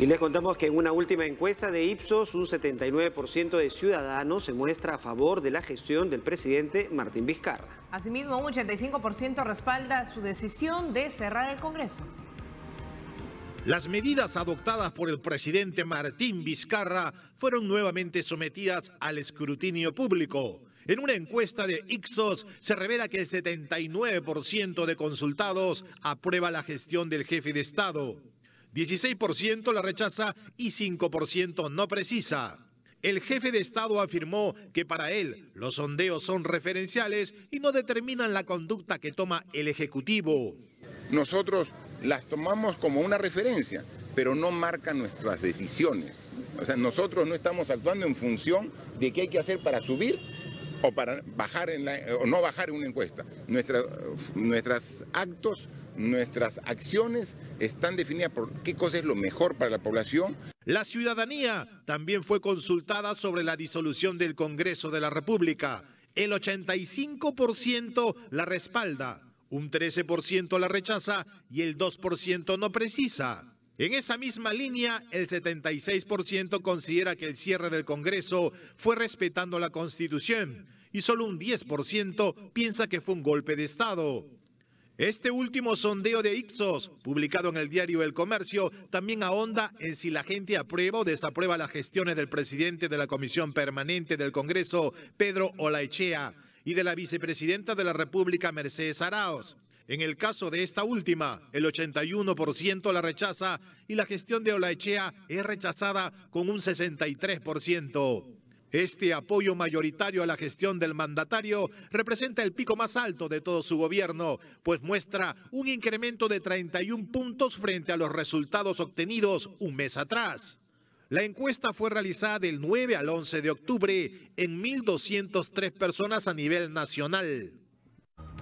Y les contamos que en una última encuesta de Ipsos, un 79% de ciudadanos se muestra a favor de la gestión del presidente Martín Vizcarra. Asimismo, un 85% respalda su decisión de cerrar el Congreso. Las medidas adoptadas por el presidente Martín Vizcarra fueron nuevamente sometidas al escrutinio público. En una encuesta de Ipsos se revela que el 79% de consultados aprueba la gestión del jefe de Estado. 16% la rechaza y 5% no precisa. El jefe de Estado afirmó que para él los sondeos son referenciales y no determinan la conducta que toma el Ejecutivo. Nosotros las tomamos como una referencia, pero no marcan nuestras decisiones. O sea, nosotros no estamos actuando en función de qué hay que hacer para subir o para bajar en la, o no bajar en una encuesta. nuestros actos Nuestras acciones están definidas por qué cosa es lo mejor para la población. La ciudadanía también fue consultada sobre la disolución del Congreso de la República. El 85% la respalda, un 13% la rechaza y el 2% no precisa. En esa misma línea, el 76% considera que el cierre del Congreso fue respetando la Constitución y solo un 10% piensa que fue un golpe de Estado. Este último sondeo de Ipsos, publicado en el diario El Comercio, también ahonda en si la gente aprueba o desaprueba las gestiones del presidente de la Comisión Permanente del Congreso, Pedro Olaechea, y de la vicepresidenta de la República, Mercedes Araos. En el caso de esta última, el 81% la rechaza y la gestión de Olaechea es rechazada con un 63%. Este apoyo mayoritario a la gestión del mandatario representa el pico más alto de todo su gobierno, pues muestra un incremento de 31 puntos frente a los resultados obtenidos un mes atrás. La encuesta fue realizada del 9 al 11 de octubre en 1.203 personas a nivel nacional.